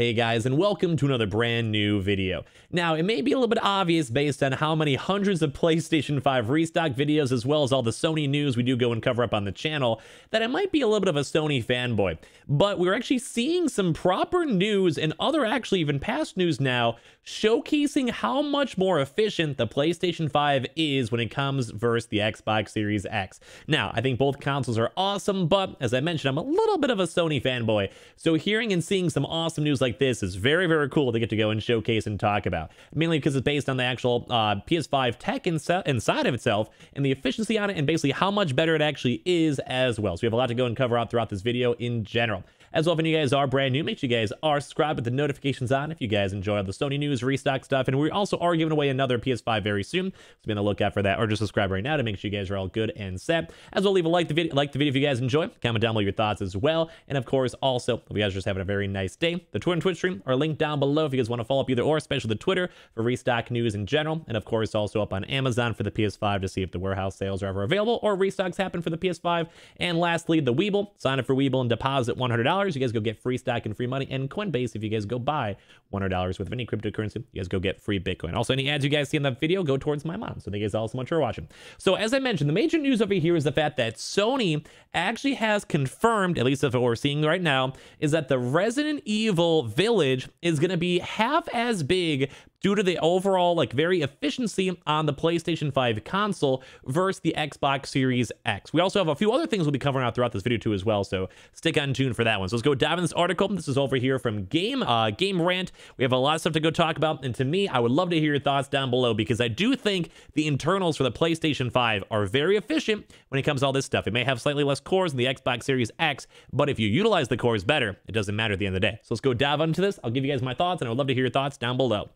Hey guys, and welcome to another brand new video. Now, it may be a little bit obvious based on how many hundreds of PlayStation 5 restock videos, as well as all the Sony news we do go and cover up on the channel, that I might be a little bit of a Sony fanboy. But we're actually seeing some proper news and other actually even past news now, showcasing how much more efficient the PlayStation 5 is when it comes versus the Xbox Series X. Now, I think both consoles are awesome, but as I mentioned, I'm a little bit of a Sony fanboy. So hearing and seeing some awesome news like like this is very, very cool to get to go and showcase and talk about, mainly because it's based on the actual uh, PS5 tech inso- inside of itself and the efficiency on it and basically how much better it actually is as well. So we have a lot to go and cover out throughout this video in general. As well, if you guys are brand new, make sure you guys are subscribed with the notifications on if you guys enjoy all the Sony news, restock stuff. And we also are giving away another PS5 very soon. So be on the lookout for that or just subscribe right now to make sure you guys are all good and set. As well, leave a like the video, like the video if you guys enjoy. Comment down below your thoughts as well. And of course, also, if you guys are just having a very nice day, the Twitter and Twitch stream are linked down below if you guys want to follow up either or, especially the Twitter for restock news in general. And of course, also up on Amazon for the PS5 to see if the warehouse sales are ever available or restocks happen for the PS5. And lastly, the Weeble. Sign up for Weeble and deposit $100. You guys go get free stock and free money. And Coinbase, if you guys go buy $100 worth of any cryptocurrency, you guys go get free Bitcoin. Also, any ads you guys see in that video go towards my mom. So thank you guys all so much for watching. So as I mentioned, the major news over here is the fact that Sony actually has confirmed, at least if what we're seeing right now, is that the Resident Evil village is going to be half as big due to the overall like very efficiency on the PlayStation 5 console versus the Xbox Series X. We also have a few other things we'll be covering out throughout this video too as well, so stick on tune for that one. So let's go dive in this article. This is over here from Game uh, Game Rant. We have a lot of stuff to go talk about, and to me, I would love to hear your thoughts down below because I do think the internals for the PlayStation 5 are very efficient when it comes to all this stuff. It may have slightly less cores than the Xbox Series X, but if you utilize the cores better, it doesn't matter at the end of the day. So let's go dive into this. I'll give you guys my thoughts, and I would love to hear your thoughts down below.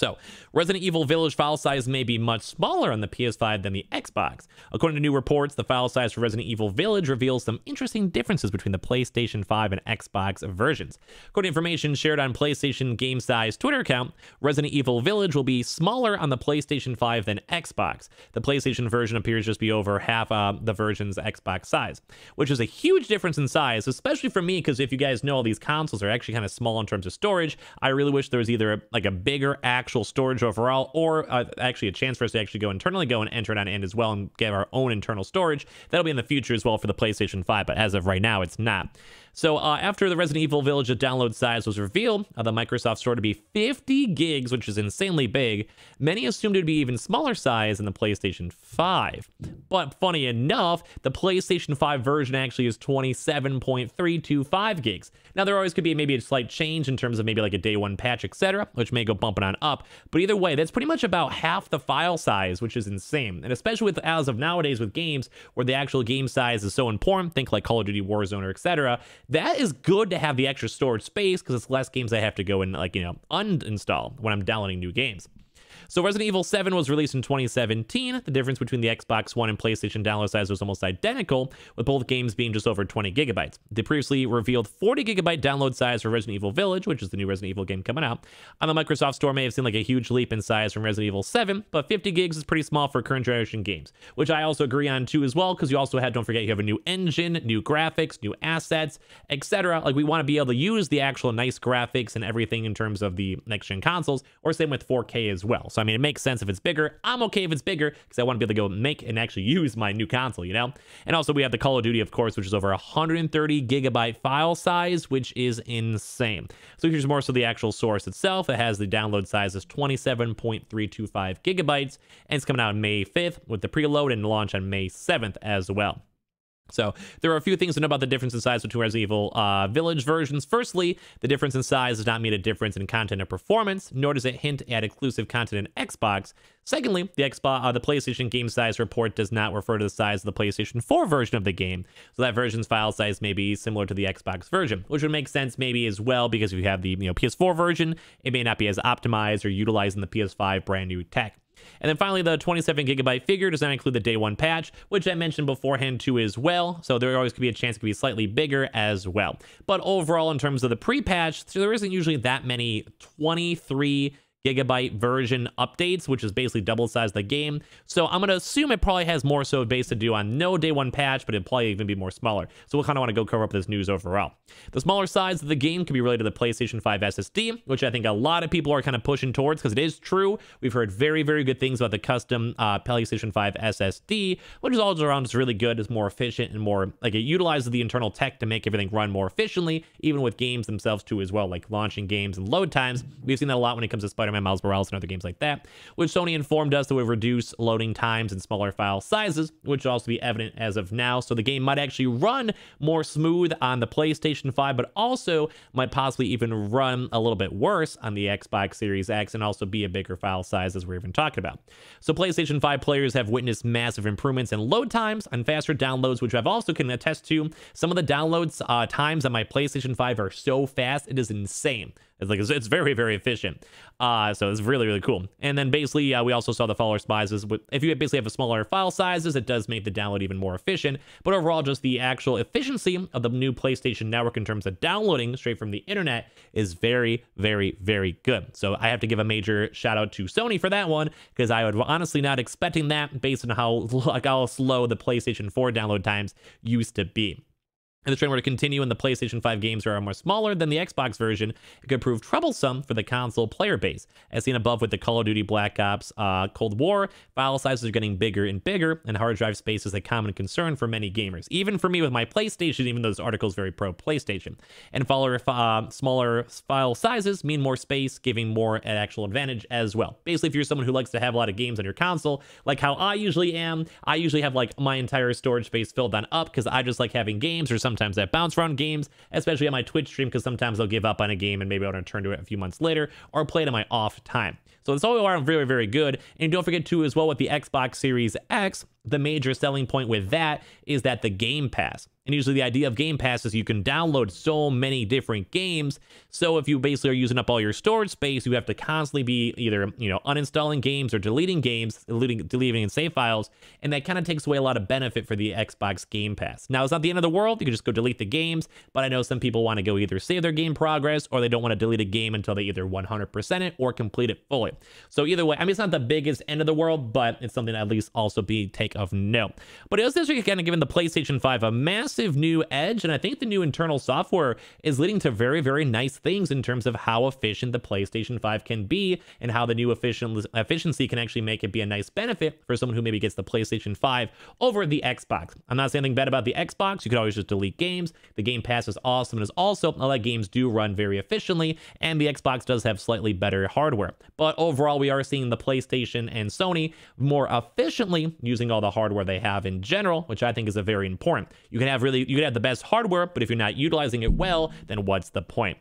So, Resident Evil Village file size may be much smaller on the PS5 than the Xbox. According to new reports, the file size for Resident Evil Village reveals some interesting differences between the PlayStation 5 and Xbox versions. According to information shared on PlayStation Game Size Twitter account, Resident Evil Village will be smaller on the PlayStation 5 than Xbox. The PlayStation version appears just be over half uh, the version's Xbox size, which is a huge difference in size, especially for me because if you guys know all these consoles are actually kind of small in terms of storage, I really wish there was either a, like a bigger actual actual storage overall, or uh, actually a chance for us to actually go internally, go and enter it on end as well and get our own internal storage. That'll be in the future as well for the PlayStation 5, but as of right now, it's not. So uh, after the Resident Evil Village download size was revealed, uh, the Microsoft Store to be 50 gigs, which is insanely big, many assumed it would be even smaller size than the PlayStation 5. But funny enough, the PlayStation 5 version actually is 27.325 gigs. Now there always could be maybe a slight change in terms of maybe like a day one patch, etc., which may go bumping on up. But either way, that's pretty much about half the file size, which is insane. And especially with as of nowadays with games where the actual game size is so important, think like Call of Duty Warzone or etc., that is good to have the extra storage space because it's less games I have to go and like, you know, uninstall when I'm downloading new games. So Resident Evil 7 was released in 2017. The difference between the Xbox One and PlayStation download size was almost identical, with both games being just over 20 gigabytes. The previously revealed 40 gigabyte download size for Resident Evil Village, which is the new Resident Evil game coming out, on the Microsoft Store may have seemed like a huge leap in size from Resident Evil 7, but 50 gigs is pretty small for current generation games, which I also agree on too as well, because you also had, don't forget, you have a new engine, new graphics, new assets, etc. Like we want to be able to use the actual nice graphics and everything in terms of the next gen consoles, or same with 4K as well. So, I mean, it makes sense if it's bigger. I'm okay if it's bigger because I want to be able to go make and actually use my new console, you know? And also we have the Call of Duty, of course, which is over 130 gigabyte file size, which is insane. So here's more so the actual source itself. It has the download size is 27.325 gigabytes and it's coming out on May 5th with the preload and launch on May 7th as well. So there are a few things to know about the difference in size between Resident Evil uh, Village versions. Firstly, the difference in size does not mean a difference in content or performance, nor does it hint at exclusive content in Xbox. Secondly, the Xbox, uh, the PlayStation game size report does not refer to the size of the PlayStation 4 version of the game, so that version's file size may be similar to the Xbox version, which would make sense maybe as well because if you have the you know PS4 version, it may not be as optimized or utilizing the PS5 brand new tech. And then finally, the 27 gigabyte figure does not include the day one patch, which I mentioned beforehand too as well. So there always could be a chance it could be slightly bigger as well. But overall, in terms of the pre-patch, there isn't usually that many 23 gigabyte version updates, which is basically double size the game. So I'm going to assume it probably has more so based to do on no day one patch, but it probably even be more smaller. So we'll kind of want to go cover up this news overall. The smaller size of the game could be related to the PlayStation 5 SSD, which I think a lot of people are kind of pushing towards because it is true. We've heard very, very good things about the custom uh, PlayStation 5 SSD, which is all around just really good. It's more efficient and more like it utilizes the internal tech to make everything run more efficiently, even with games themselves too as well, like launching games and load times. We've seen that a lot when it comes to Spider Spider-Man Miles Morales, and other games like that, which Sony informed us that would reduce loading times and smaller file sizes, which will also be evident as of now. So the game might actually run more smooth on the PlayStation 5, but also might possibly even run a little bit worse on the Xbox Series X and also be a bigger file size as we're even talking about. So PlayStation 5 players have witnessed massive improvements in load times and faster downloads, which I've also can attest to. Some of the downloads uh, times on my PlayStation 5 are so fast, it is insane. It's like it's, it's very very efficient. Uh, so it's really really cool. And then basically uh, we also saw the follower sizes. If you basically have a smaller file sizes, it does make the download even more efficient. But overall, just the actual efficiency of the new PlayStation Network in terms of downloading straight from the internet is very very very good. So I have to give a major shout out to Sony for that one because I would honestly not expecting that based on how like how slow the PlayStation 4 download times used to be and the trend were to continue and the PlayStation 5 games are more smaller than the Xbox version, it could prove troublesome for the console player base. As seen above with the Call of Duty Black Ops uh, Cold War, file sizes are getting bigger and bigger, and hard drive space is a common concern for many gamers. Even for me with my PlayStation, even though this article is very pro-PlayStation. And follower, uh, smaller file sizes mean more space, giving more an actual advantage as well. Basically, if you're someone who likes to have a lot of games on your console, like how I usually am, I usually have like my entire storage space filled on up because I just like having games or something sometimes I bounce around games, especially on my Twitch stream, because sometimes I'll give up on a game and maybe I'll return to it a few months later or play it in my off time. So that's all around very, very good. And don't forget to as well with the Xbox Series X, the major selling point with that is that the Game Pass. And usually the idea of Game Pass is you can download so many different games. So if you basically are using up all your storage space, you have to constantly be either, you know, uninstalling games or deleting games, deleting, deleting save files. And that kind of takes away a lot of benefit for the Xbox Game Pass. Now, it's not the end of the world. You can just go delete the games. But I know some people want to go either save their game progress or they don't want to delete a game until they either 100% it or complete it fully. So either way, I mean, it's not the biggest end of the world, but it's something at least also be take of no. But it was this week of given the PlayStation 5 a massive new edge, and I think the new internal software is leading to very, very nice things in terms of how efficient the PlayStation 5 can be and how the new efficient efficiency can actually make it be a nice benefit for someone who maybe gets the PlayStation 5 over the Xbox. I'm not saying anything bad about the Xbox. You could always just delete games. The Game Pass is awesome and is also a lot of games do run very efficiently, and the Xbox does have slightly better hardware. But overall, we are seeing the PlayStation and Sony more efficiently using all all the hardware they have in general, which I think is a very important. You can have really, you can have the best hardware, but if you're not utilizing it well, then what's the point?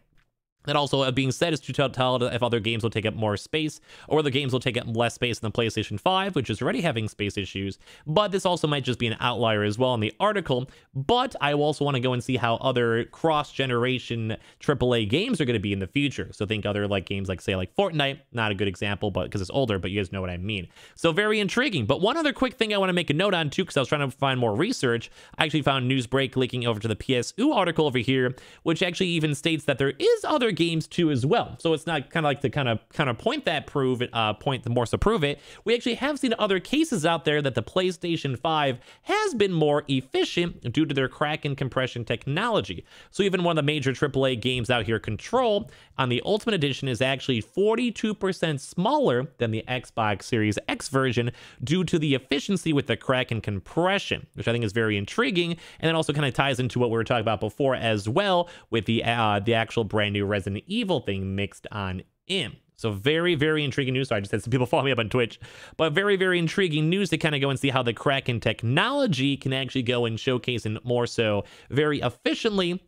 That also uh, being said is to tell if other games will take up more space or other games will take up less space than the PlayStation 5, which is already having space issues. But this also might just be an outlier as well in the article. But I also want to go and see how other cross-generation AAA games are going to be in the future. So think other like games like say like Fortnite, not a good example, but because it's older, but you guys know what I mean. So very intriguing. But one other quick thing I want to make a note on too, because I was trying to find more research. I actually found Newsbreak leaking over to the PSU article over here, which actually even states that there is other other games too as well. So it's not kind of like to kind of kind of point that prove it, uh, point the more to prove it. We actually have seen other cases out there that the PlayStation 5 has been more efficient due to their Kraken compression technology. So even one of the major AAA games out here, Control, on the Ultimate Edition is actually 42% smaller than the Xbox Series X version due to the efficiency with the Kraken compression, which I think is very intriguing. And it also kind of ties into what we were talking about before as well with the uh, the actual brand new Resident as an evil thing mixed on in. So very, very intriguing news. So I just had some people follow me up on Twitch, but very, very intriguing news to kind of go and see how the Kraken technology can actually go and showcase and more so very efficiently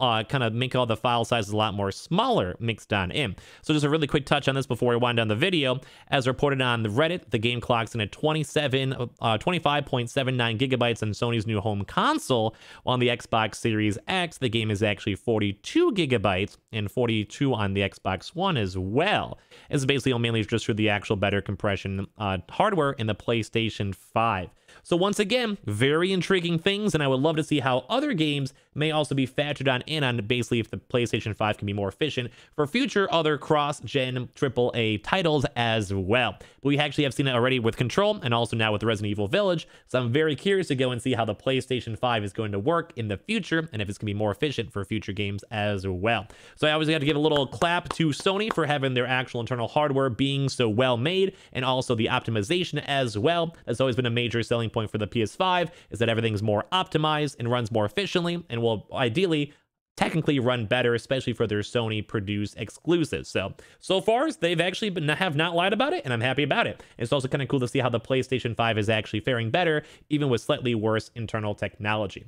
uh, kind of make all the file sizes a lot more smaller mixed on in. So just a really quick touch on this before we wind down the video. As reported on the Reddit, the game clocks in at 27, uh, 25.79 gigabytes on Sony's new home console. While on the Xbox Series X, the game is actually 42 gigabytes and 42 on the Xbox One as well. It's basically mainly just for the actual better compression uh, hardware in the PlayStation 5. So once again, very intriguing things, and I would love to see how other games may also be factored on in on basically if the PlayStation 5 can be more efficient for future other cross-gen AAA titles as well. But we actually have seen it already with Control and also now with Resident Evil Village, so I'm very curious to go and see how the PlayStation 5 is going to work in the future and if it's going to be more efficient for future games as well. So I always got to give a little clap to Sony for having their actual internal hardware being so well made and also the optimization as well. That's always been a major selling selling point for the PS5 is that everything's more optimized and runs more efficiently and will ideally technically run better, especially for their Sony produced exclusives. So, so far, they've actually been, have not lied about it, and I'm happy about it. It's also kind of cool to see how the PlayStation 5 is actually faring better, even with slightly worse internal technology.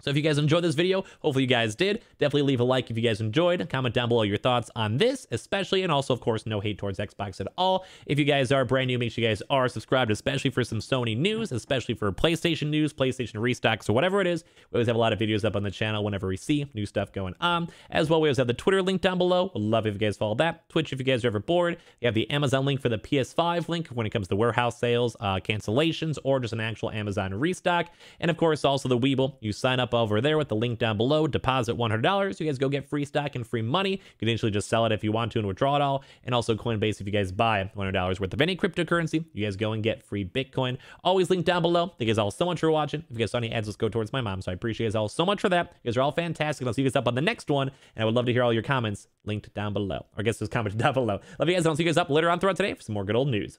So if you guys enjoyed this video, hopefully you guys did. Definitely leave a like if you guys enjoyed. Comment down below your thoughts on this, especially, and also, of course, no hate towards Xbox at all. If you guys are brand new, make sure you guys are subscribed, especially for some Sony news, especially for PlayStation news, PlayStation restocks, or whatever it is. We always have a lot of videos up on the channel whenever we see new stuff going on. As well, we always have the Twitter link down below. Would love if you guys follow that. Twitch if you guys are ever bored. You have the Amazon link for the PS5 link when it comes to warehouse sales, uh, cancellations, or just an actual Amazon restock. And, of course, also the Weeble. You sign up up over there with the link down below. Deposit $100. You guys go get free stock and free money. You can initially just sell it if you want to and withdraw it all. And also Coinbase, if you guys buy $100 worth of any cryptocurrency, you guys go and get free Bitcoin. Always link down below. Thank you guys all so much for watching. If you guys saw any ads, let's go towards my mom. So I appreciate you guys all so much for that. You guys are all fantastic. And I'll see you guys up on the next one. And I would love to hear all your comments linked down below. Or I guess those comments down below. Love you guys. I'll see you guys up later on throughout today for some more good old news.